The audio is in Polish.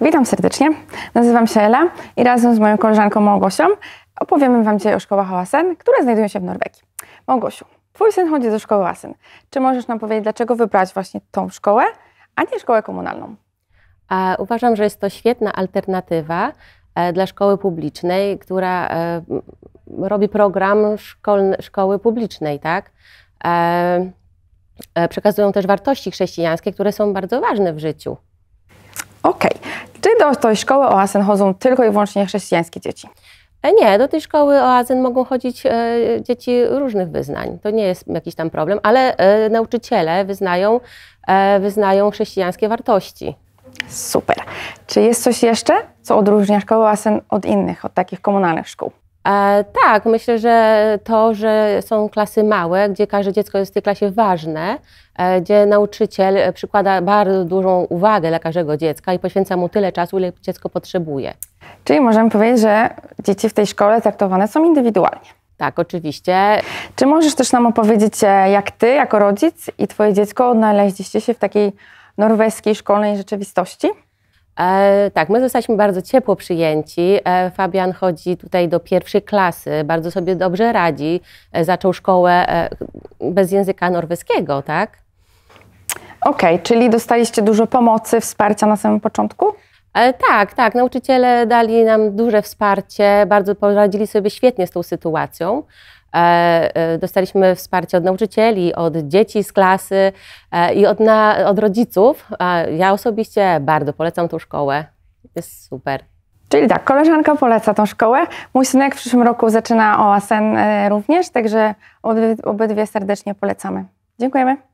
Witam serdecznie, nazywam się Ela i razem z moją koleżanką Małgosią opowiemy Wam dzisiaj o szkołach Hałasen, które znajdują się w Norwegii. Małgosiu, Twój syn chodzi do szkoły Hałasen. Czy możesz nam powiedzieć, dlaczego wybrać właśnie tą szkołę, a nie szkołę komunalną? A uważam, że jest to świetna alternatywa e, dla szkoły publicznej, która e, robi program szkoły publicznej, tak? E, przekazują też wartości chrześcijańskie, które są bardzo ważne w życiu. Okej. Okay. Czy do tej szkoły OASEN chodzą tylko i wyłącznie chrześcijańskie dzieci? E, nie, do tej szkoły oazen mogą chodzić e, dzieci różnych wyznań. To nie jest jakiś tam problem, ale e, nauczyciele wyznają, e, wyznają chrześcijańskie wartości. Super. Czy jest coś jeszcze, co odróżnia szkołę oazen od innych, od takich komunalnych szkół? E, tak, myślę, że to, że są klasy małe, gdzie każde dziecko jest w tej klasie ważne, e, gdzie nauczyciel przykłada bardzo dużą uwagę dla każdego dziecka i poświęca mu tyle czasu, ile dziecko potrzebuje. Czyli możemy powiedzieć, że dzieci w tej szkole traktowane są indywidualnie. Tak, oczywiście. Czy możesz też nam opowiedzieć, e, jak ty, jako rodzic i twoje dziecko odnaleźliście się w takiej norweskiej szkolnej rzeczywistości? E, tak, my zostaliśmy bardzo ciepło przyjęci. E, Fabian chodzi tutaj do pierwszej klasy, bardzo sobie dobrze radzi. E, zaczął szkołę bez języka norweskiego, tak? Okej, czyli dostaliście dużo pomocy, wsparcia na samym początku? E, tak, tak. Nauczyciele dali nam duże wsparcie, bardzo poradzili sobie świetnie z tą sytuacją. E, e, dostaliśmy wsparcie od nauczycieli, od dzieci z klasy i od, na, od rodziców. Ja osobiście bardzo polecam tą szkołę. Jest super. Czyli tak, koleżanka poleca tą szkołę. Mój synek w przyszłym roku zaczyna OASEN również, także obydwie serdecznie polecamy. Dziękujemy.